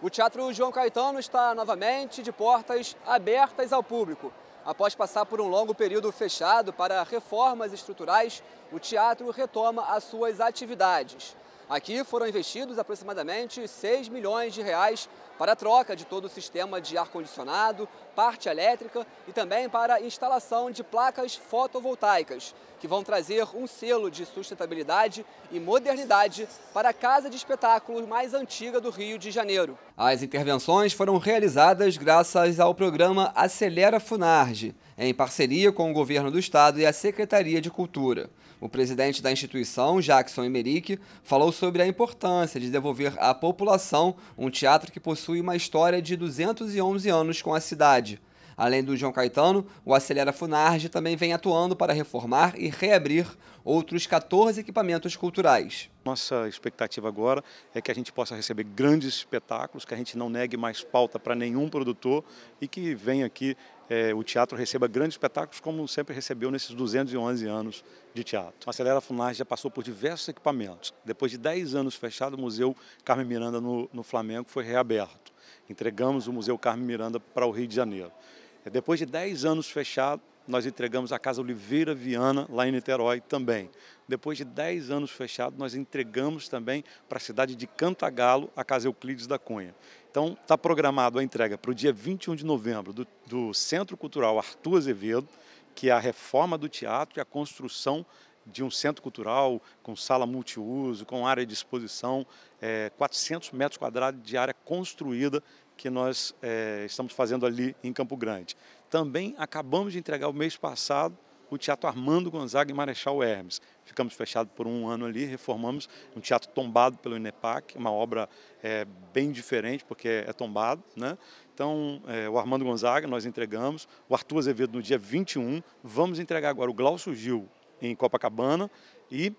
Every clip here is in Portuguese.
O Teatro João Caetano está novamente de portas abertas ao público. Após passar por um longo período fechado para reformas estruturais, o teatro retoma as suas atividades. Aqui foram investidos aproximadamente 6 milhões de reais para a troca de todo o sistema de ar-condicionado, parte elétrica e também para a instalação de placas fotovoltaicas, que vão trazer um selo de sustentabilidade e modernidade para a casa de espetáculos mais antiga do Rio de Janeiro. As intervenções foram realizadas graças ao programa Acelera Funarge, em parceria com o governo do estado e a Secretaria de Cultura. O presidente da instituição, Jackson Emerick, falou sobre a importância de devolver à população um teatro que possui uma história de 211 anos com a cidade. Além do João Caetano, o Acelera Funarge também vem atuando para reformar e reabrir outros 14 equipamentos culturais. Nossa expectativa agora é que a gente possa receber grandes espetáculos, que a gente não negue mais pauta para nenhum produtor e que venha aqui é, o teatro receba grandes espetáculos, como sempre recebeu nesses 211 anos de teatro. A Acelera Funarte já passou por diversos equipamentos. Depois de 10 anos fechado, o Museu Carmen Miranda no, no Flamengo foi reaberto. Entregamos o Museu Carmen Miranda para o Rio de Janeiro. Depois de 10 anos fechado, nós entregamos a Casa Oliveira Viana, lá em Niterói também. Depois de 10 anos fechado, nós entregamos também para a cidade de Cantagalo a Casa Euclides da Cunha. Então, está programado a entrega para o dia 21 de novembro do, do Centro Cultural Artur Azevedo, que é a reforma do teatro e a construção de um centro cultural com sala multiuso, com área de exposição, é, 400 metros quadrados de área construída que nós é, estamos fazendo ali em Campo Grande. Também acabamos de entregar o mês passado o Teatro Armando Gonzaga e Marechal Hermes. Ficamos fechados por um ano ali, reformamos um teatro tombado pelo INEPAC, uma obra é, bem diferente, porque é tombado. Né? Então, é, o Armando Gonzaga nós entregamos, o Arthur Azevedo no dia 21, vamos entregar agora o Glaucio Gil em Copacabana e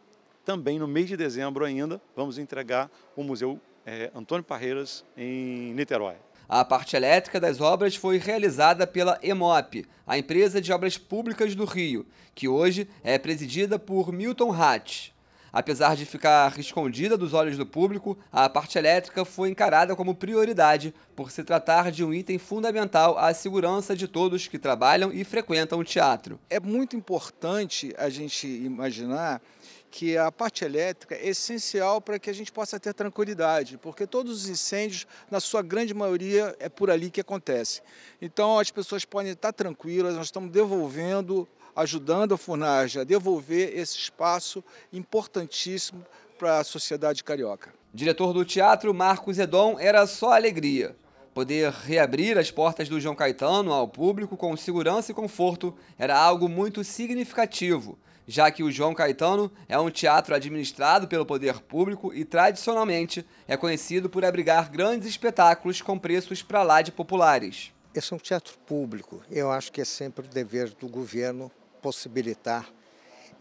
também no mês de dezembro ainda vamos entregar o Museu é, Antônio Parreiras em Niterói. A parte elétrica das obras foi realizada pela EMOP, a empresa de obras públicas do Rio, que hoje é presidida por Milton Hatch. Apesar de ficar escondida dos olhos do público, a parte elétrica foi encarada como prioridade por se tratar de um item fundamental à segurança de todos que trabalham e frequentam o teatro. É muito importante a gente imaginar que a parte elétrica é essencial para que a gente possa ter tranquilidade, porque todos os incêndios, na sua grande maioria, é por ali que acontece. Então as pessoas podem estar tranquilas, nós estamos devolvendo, ajudando a FUNARJ a devolver esse espaço importantíssimo para a sociedade carioca. Diretor do teatro, Marcos Edom, era só alegria. Poder reabrir as portas do João Caetano ao público com segurança e conforto era algo muito significativo, já que o João Caetano é um teatro administrado pelo poder público e tradicionalmente é conhecido por abrigar grandes espetáculos com preços para lá de populares. Esse é um teatro público. Eu acho que é sempre o dever do governo possibilitar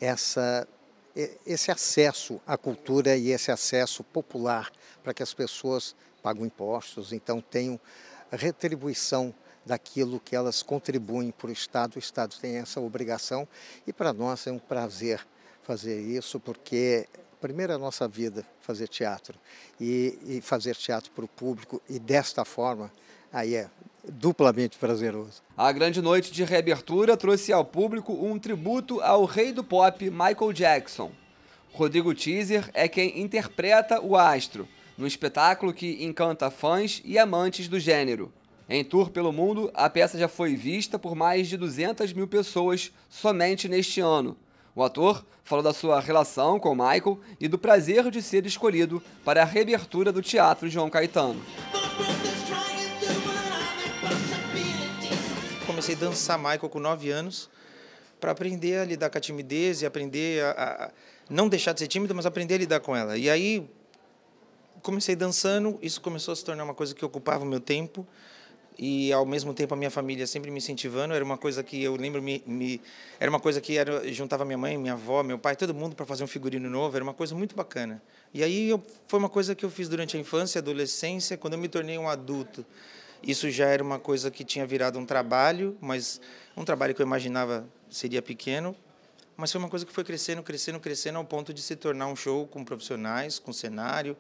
essa, esse acesso à cultura e esse acesso popular para que as pessoas pagam impostos, então tenho retribuição daquilo que elas contribuem para o Estado. O Estado tem essa obrigação e para nós é um prazer fazer isso, porque primeiro é nossa vida fazer teatro e, e fazer teatro para o público e desta forma aí é duplamente prazeroso. A grande noite de reabertura trouxe ao público um tributo ao rei do pop Michael Jackson. Rodrigo Teaser é quem interpreta o astro num espetáculo que encanta fãs e amantes do gênero. Em tour pelo mundo, a peça já foi vista por mais de 200 mil pessoas somente neste ano. O ator falou da sua relação com Michael e do prazer de ser escolhido para a reabertura do Teatro João Caetano. Comecei a dançar Michael com 9 anos para aprender a lidar com a timidez e aprender a, a não deixar de ser tímido, mas aprender a lidar com ela. E aí comecei dançando, isso começou a se tornar uma coisa que ocupava o meu tempo e ao mesmo tempo a minha família sempre me incentivando era uma coisa que eu lembro me, me era uma coisa que era, juntava minha mãe minha avó meu pai todo mundo para fazer um figurino novo era uma coisa muito bacana e aí eu, foi uma coisa que eu fiz durante a infância adolescência quando eu me tornei um adulto isso já era uma coisa que tinha virado um trabalho mas um trabalho que eu imaginava seria pequeno mas foi uma coisa que foi crescendo crescendo crescendo ao ponto de se tornar um show com profissionais com cenário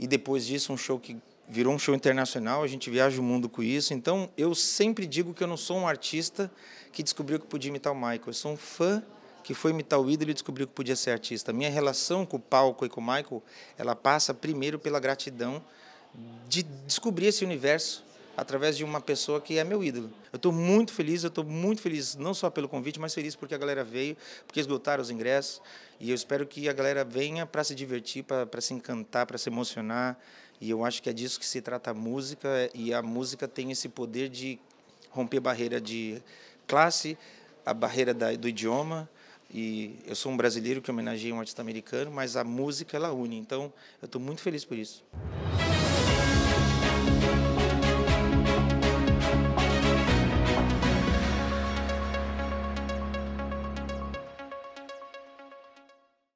e depois disso um show que virou um show internacional, a gente viaja o mundo com isso. Então, eu sempre digo que eu não sou um artista que descobriu que podia imitar o Michael. Eu sou um fã que foi imitar o ídolo e descobriu que podia ser artista. A minha relação com o palco e com o Michael, ela passa primeiro pela gratidão de descobrir esse universo através de uma pessoa que é meu ídolo. Eu estou muito feliz, eu estou muito feliz, não só pelo convite, mas feliz porque a galera veio, porque esgotaram os ingressos. E eu espero que a galera venha para se divertir, para se encantar, para se emocionar. E eu acho que é disso que se trata a música, e a música tem esse poder de romper barreira de classe, a barreira da, do idioma. E eu sou um brasileiro que homenageia um artista americano, mas a música ela une. Então, eu estou muito feliz por isso.